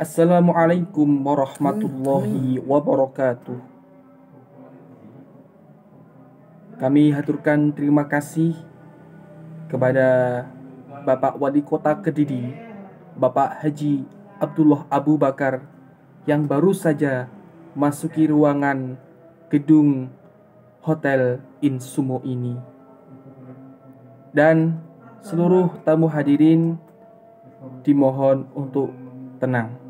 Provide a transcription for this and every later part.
Assalamualaikum warahmatullahi wabarakatuh. Kami haturkan terima kasih kepada Bapak Wali Kota Kediri, Bapak Haji Abdullah Abu Bakar yang baru saja masuki ruangan gedung Hotel Insumo ini. Dan seluruh tamu hadirin dimohon untuk tenang.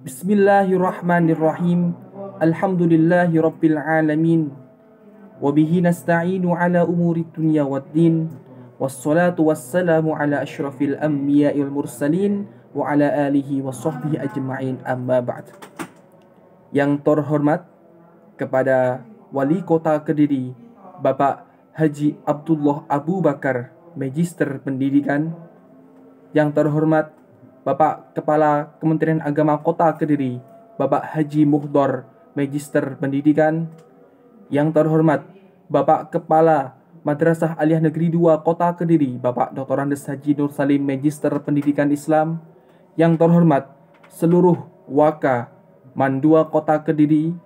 Bismillahirrahmanirrahim. Alhamdulillahi rabbil alamin. Wabihi nasta'inu ala umuri dunya waddin. Wassalatu wassalamu ala asyrafil anbiya'il mursalin wa ala alihi wa sahbihi ajma'in amma ba'd. Yang terhormat kepada Wali Kota Kediri, Bapak Haji Abdullah Abu Bakar, Magister Pendidikan. Yang terhormat Bapak Kepala Kementerian Agama Kota Kediri, Bapak Haji Muhdor, Magister Pendidikan, yang terhormat Bapak Kepala Madrasah Aliyah Negeri 2 Kota Kediri, Bapak Dr. Andes Haji Nur Salim, Magister Pendidikan Islam, yang terhormat seluruh Waka Mandua Kota Kediri,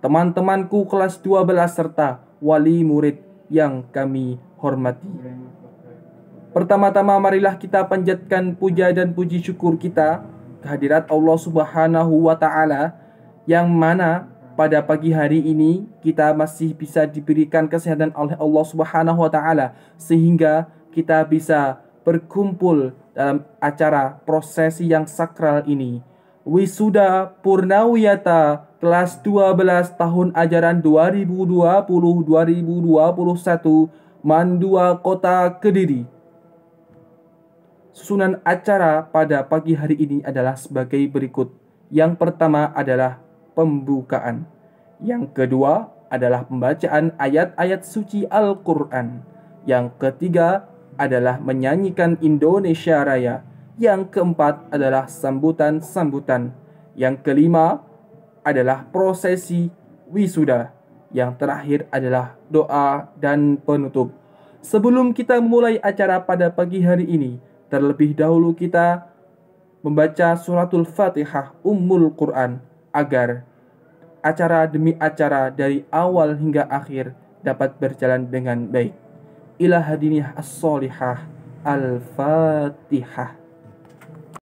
teman-temanku kelas 12 serta wali murid yang kami hormati. Pertama-tama marilah kita panjatkan puja dan puji syukur kita kehadirat Allah Subhanahu wa taala yang mana pada pagi hari ini kita masih bisa diberikan kesehatan oleh Allah Subhanahu wa taala sehingga kita bisa berkumpul dalam acara prosesi yang sakral ini. Wisuda Purnawiyata kelas 12 tahun ajaran 2020-2021 Mandua Kota Kediri Susunan acara pada pagi hari ini adalah sebagai berikut. Yang pertama adalah pembukaan. Yang kedua adalah pembacaan ayat-ayat suci Al-Quran. Yang ketiga adalah menyanyikan Indonesia Raya. Yang keempat adalah sambutan-sambutan. Yang kelima adalah prosesi wisuda. Yang terakhir adalah doa dan penutup. Sebelum kita memulai acara pada pagi hari ini, Terlebih dahulu kita membaca suratul Fatihah umul Quran agar acara demi acara dari awal hingga akhir dapat berjalan dengan baik. Ilahadini hadiniyah as salihah al-fatihah.